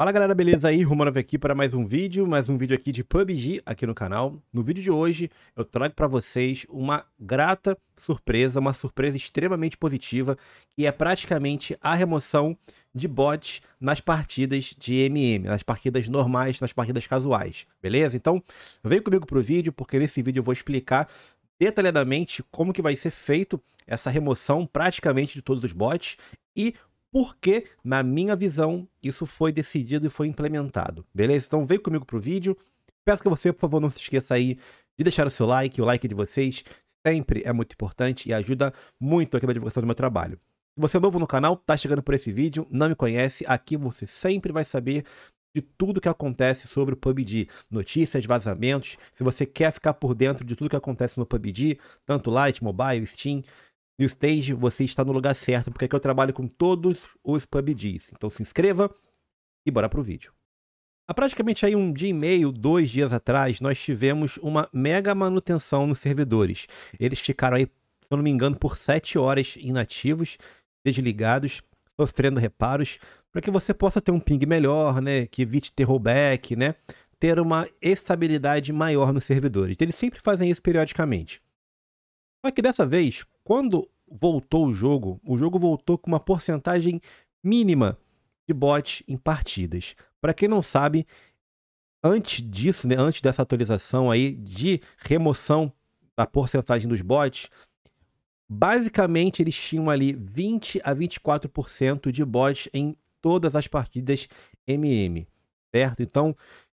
Fala galera, beleza aí? Romanov aqui para mais um vídeo, mais um vídeo aqui de PUBG aqui no canal. No vídeo de hoje eu trago para vocês uma grata surpresa, uma surpresa extremamente positiva, que é praticamente a remoção de bots nas partidas de MM, nas partidas normais, nas partidas casuais, beleza? Então vem comigo pro vídeo, porque nesse vídeo eu vou explicar detalhadamente como que vai ser feito essa remoção praticamente de todos os bots e porque, na minha visão, isso foi decidido e foi implementado. Beleza? Então vem comigo pro vídeo. Peço que você, por favor, não se esqueça aí de deixar o seu like. O like de vocês sempre é muito importante e ajuda muito aqui na divulgação do meu trabalho. Se você é novo no canal, tá chegando por esse vídeo, não me conhece, aqui você sempre vai saber de tudo que acontece sobre o PUBG, notícias, vazamentos. Se você quer ficar por dentro de tudo que acontece no PUBG, tanto Light, Mobile, Steam, New Stage, você está no lugar certo, porque aqui eu trabalho com todos os PubGs. Então se inscreva e bora pro vídeo. Há praticamente aí um dia e meio, dois dias atrás, nós tivemos uma mega manutenção nos servidores. Eles ficaram aí, se eu não me engano, por sete horas inativos, desligados, sofrendo reparos, para que você possa ter um ping melhor, né? Que evite ter rollback, né? Ter uma estabilidade maior nos servidores. Eles sempre fazem isso periodicamente. Só que dessa vez, quando voltou o jogo, o jogo voltou com uma porcentagem mínima de bots em partidas. Para quem não sabe, antes disso, né, antes dessa atualização aí de remoção da porcentagem dos bots, basicamente eles tinham ali 20 a 24% de bots em todas as partidas MM, certo? Então,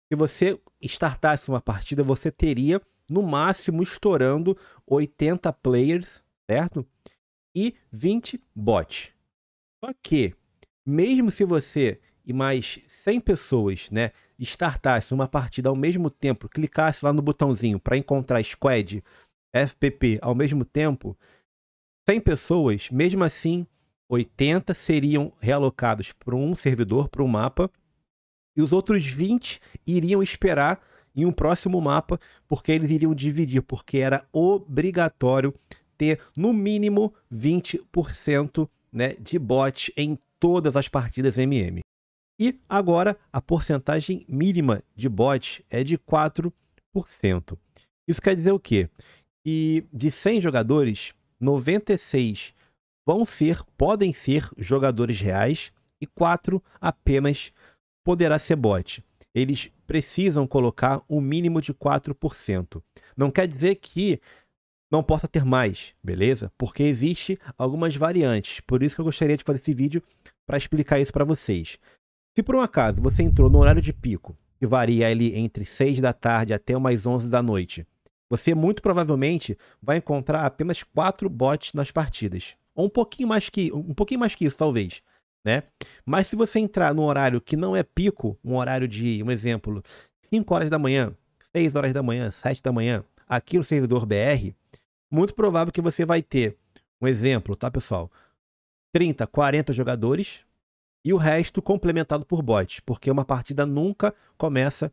se você startasse uma partida, você teria no máximo estourando 80 players certo? E 20 bot. Só que, mesmo se você e mais 100 pessoas, né, startasse uma partida ao mesmo tempo, clicasse lá no botãozinho para encontrar squad, FPP ao mesmo tempo, 100 pessoas, mesmo assim, 80 seriam realocados para um servidor, para um mapa, e os outros 20 iriam esperar em um próximo mapa, porque eles iriam dividir, porque era obrigatório ter no mínimo 20% né, de bot em todas as partidas MM. E agora a porcentagem mínima de bot é de 4%. Isso quer dizer o quê? Que de 100 jogadores, 96 vão ser, podem ser jogadores reais e 4 apenas poderá ser bot. Eles precisam colocar o um mínimo de 4%. Não quer dizer que não possa ter mais, beleza? Porque existe algumas variantes. Por isso que eu gostaria de fazer esse vídeo para explicar isso para vocês. Se por um acaso você entrou no horário de pico, que varia ali entre 6 da tarde até umas 11 da noite, você muito provavelmente vai encontrar apenas 4 bots nas partidas, ou um pouquinho mais que, um pouquinho mais que isso talvez, né? Mas se você entrar num horário que não é pico, um horário de, um exemplo, 5 horas da manhã, 6 horas da manhã, 7 da manhã, aqui no servidor BR, muito provável que você vai ter, um exemplo, tá, pessoal? 30, 40 jogadores e o resto complementado por bots, porque uma partida nunca começa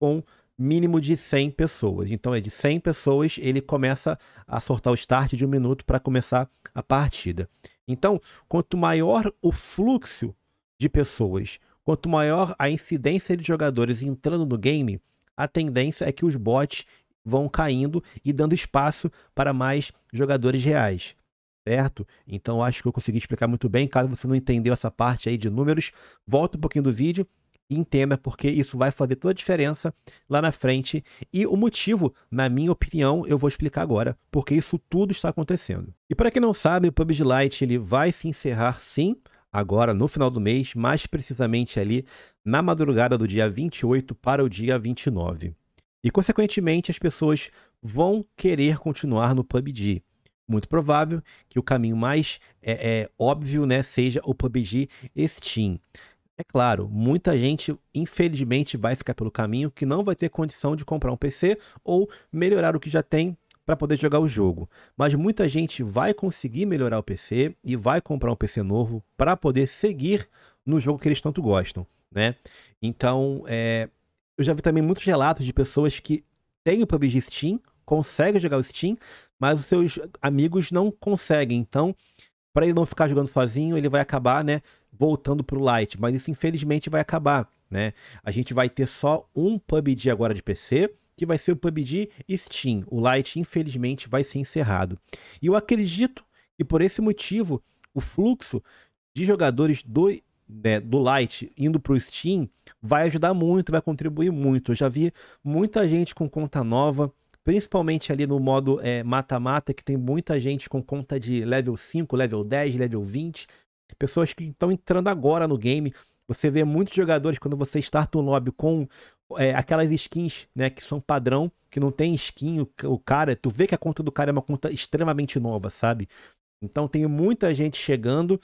com mínimo de 100 pessoas. Então é de 100 pessoas, ele começa a sortar o start de um minuto para começar a partida. Então, quanto maior o fluxo de pessoas, quanto maior a incidência de jogadores entrando no game, a tendência é que os bots vão caindo e dando espaço para mais jogadores reais. Certo? Então acho que eu consegui explicar muito bem. Caso você não entendeu essa parte aí de números, volta um pouquinho do vídeo e entenda porque isso vai fazer toda a diferença lá na frente e o motivo, na minha opinião, eu vou explicar agora, porque isso tudo está acontecendo. E para quem não sabe, o PUBG Lite ele vai se encerrar sim, agora no final do mês, mais precisamente ali na madrugada do dia 28 para o dia 29. E, consequentemente, as pessoas vão querer continuar no PUBG. Muito provável que o caminho mais é, é, óbvio né, seja o PUBG Steam. É claro, muita gente, infelizmente, vai ficar pelo caminho que não vai ter condição de comprar um PC ou melhorar o que já tem para poder jogar o jogo. Mas muita gente vai conseguir melhorar o PC e vai comprar um PC novo para poder seguir no jogo que eles tanto gostam, né? Então, é, eu já vi também muitos relatos de pessoas que têm o PUBG Steam, conseguem jogar o Steam, mas os seus amigos não conseguem. Então, para ele não ficar jogando sozinho, ele vai acabar, né, voltando pro Lite, mas isso infelizmente vai acabar, né? A gente vai ter só um PUBG agora de PC, que vai ser o PUBG Steam. O Lite infelizmente vai ser encerrado. E eu acredito que por esse motivo o fluxo de jogadores do né, do Light indo para o Steam vai ajudar muito, vai contribuir muito. Eu já vi muita gente com conta nova, principalmente ali no modo é, mata-mata, é, que tem muita gente com conta de level 5, level 10, level 20. Pessoas que estão entrando agora no game. Você vê muitos jogadores quando você starta no lobby com é, aquelas skins, né, que são padrão, que não tem skin, o, o cara, tu vê que a conta do cara é uma conta extremamente nova, sabe? Então tem muita gente chegando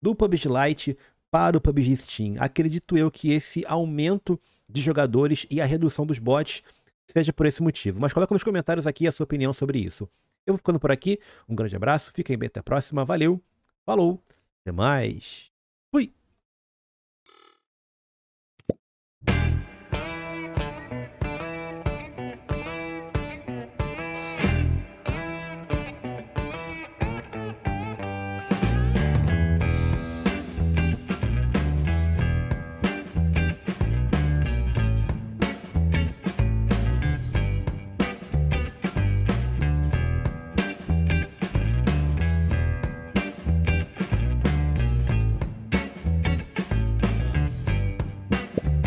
do PUBG Lite para o PUBG Steam. Acredito eu que esse aumento de jogadores e a redução dos bots seja por esse motivo. Mas coloca nos comentários aqui a sua opinião sobre isso. Eu vou ficando por aqui. Um grande abraço, fiquem bem até a próxima. Valeu, falou, até mais. Fui!